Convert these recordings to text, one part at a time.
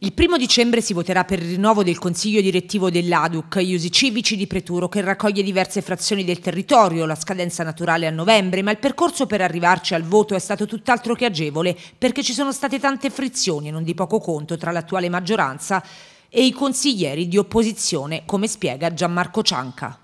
Il primo dicembre si voterà per il rinnovo del consiglio direttivo dell'ADUC, gli usi civici di Preturo, che raccoglie diverse frazioni del territorio, la scadenza naturale a novembre, ma il percorso per arrivarci al voto è stato tutt'altro che agevole, perché ci sono state tante frizioni, non di poco conto, tra l'attuale maggioranza e i consiglieri di opposizione, come spiega Gianmarco Cianca.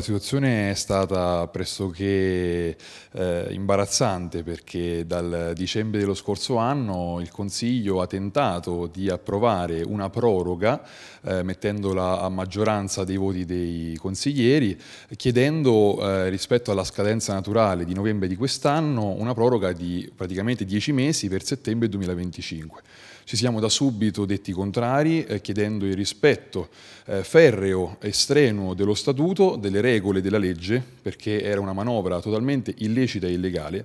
La situazione è stata pressoché eh, imbarazzante perché dal dicembre dello scorso anno il Consiglio ha tentato di approvare una proroga eh, mettendola a maggioranza dei voti dei consiglieri chiedendo eh, rispetto alla scadenza naturale di novembre di quest'anno una proroga di praticamente 10 mesi per settembre 2025. Ci siamo da subito detti contrari, eh, chiedendo il rispetto eh, ferreo e strenuo dello statuto, delle regole della legge, perché era una manovra totalmente illecita e illegale.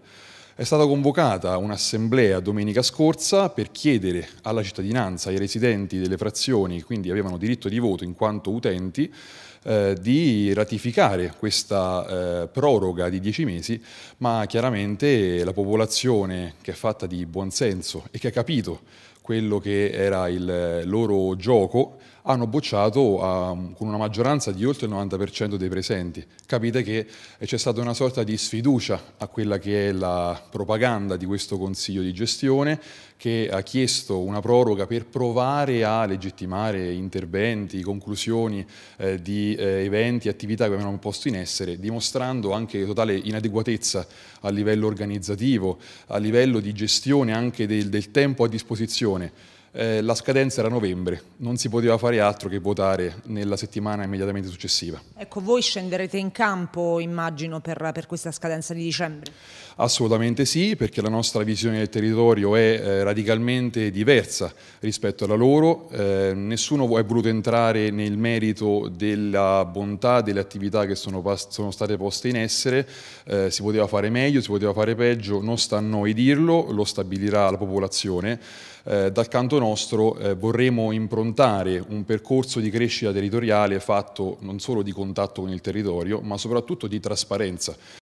È stata convocata un'assemblea domenica scorsa per chiedere alla cittadinanza, ai residenti delle frazioni, quindi avevano diritto di voto in quanto utenti, eh, di ratificare questa eh, proroga di dieci mesi, ma chiaramente la popolazione che è fatta di buonsenso e che ha capito quello che era il eh, loro gioco hanno bocciato a, con una maggioranza di oltre il 90% dei presenti. Capite che eh, c'è stata una sorta di sfiducia a quella che è la propaganda di questo Consiglio di gestione che ha chiesto una proroga per provare a legittimare interventi, conclusioni eh, di eh, eventi, attività che avevano posto in essere, dimostrando anche totale inadeguatezza a livello organizzativo, a livello di gestione anche del, del tempo a disposizione eh, la scadenza era novembre, non si poteva fare altro che votare nella settimana immediatamente successiva. Ecco, voi scenderete in campo, immagino, per, per questa scadenza di dicembre? Assolutamente sì, perché la nostra visione del territorio è eh, radicalmente diversa rispetto alla loro. Eh, nessuno è voluto entrare nel merito della bontà delle attività che sono, sono state poste in essere. Eh, si poteva fare meglio, si poteva fare peggio, non sta a noi dirlo, lo stabilirà la popolazione. Eh, dal canto nostro eh, vorremmo improntare un percorso di crescita territoriale fatto non solo di contatto con il territorio, ma soprattutto di trasparenza.